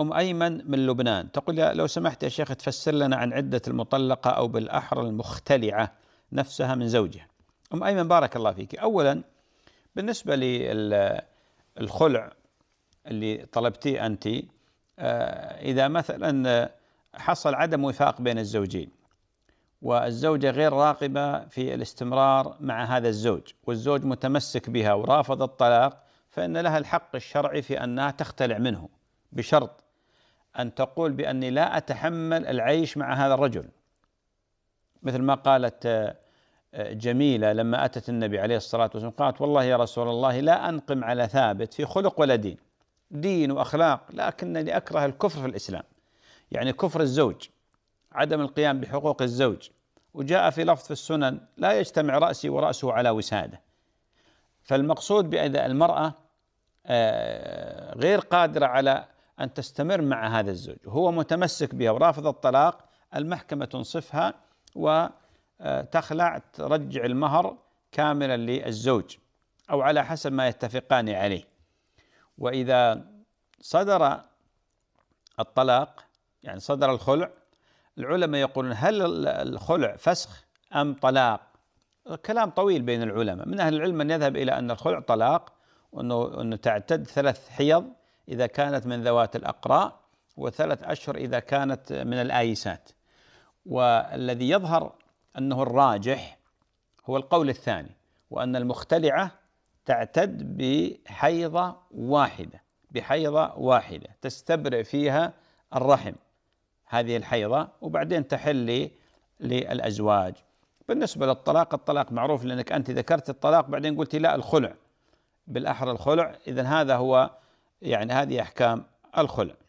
أم أيمن من لبنان تقول لو سمحت يا شيخ تفسر لنا عن عدة المطلقة أو بالأحرى المختلعة نفسها من زوجها أم أيمن بارك الله فيك أولا بالنسبة للخلع اللي طلبتيه أنت آه، إذا مثلا حصل عدم وفاق بين الزوجين والزوجة غير راقبة في الاستمرار مع هذا الزوج والزوج متمسك بها ورافض الطلاق فإن لها الحق الشرعي في أنها تختلع منه بشرط أن تقول بأني لا أتحمل العيش مع هذا الرجل مثل ما قالت آه، جميلة لما أتت النبي عليه الصلاة والسلام قالت والله يا رسول الله لا أنقم على ثابت في خلق ولا دين دين وأخلاق لكنني أكره الكفر في الإسلام يعني كفر الزوج عدم القيام بحقوق الزوج وجاء في لفظ في السنن لا يجتمع رأسي ورأسه على وسادة فالمقصود بأن المرأة آه، غير قادرة على أن تستمر مع هذا الزوج وهو متمسك بها ورافض الطلاق المحكمة تنصفها وتخلع آه، ترجع المهر كاملا للزوج أو على حسب ما يتفقان عليه وإذا صدر الطلاق يعني صدر الخلع العلماء يقولون هل الخلع فسخ أم طلاق كلام طويل بين العلماء من أهل العلم من يذهب إلى أن الخلع طلاق وأنه تعتد ثلاث حيض إذا كانت من ذوات الأقراء وثلاث أشهر إذا كانت من الآيسات والذي يظهر أنه الراجح هو القول الثاني وأن المختلعة تعتد بحيضة واحدة بحيضة واحدة تستبرئ فيها الرحم هذه الحيضة وبعدين تحل للأزواج بالنسبة للطلاق الطلاق معروف لأنك أنت ذكرت الطلاق بعدين قلت لا الخلع بالأحرى الخلع إذا هذا هو يعني هذه أحكام الخلع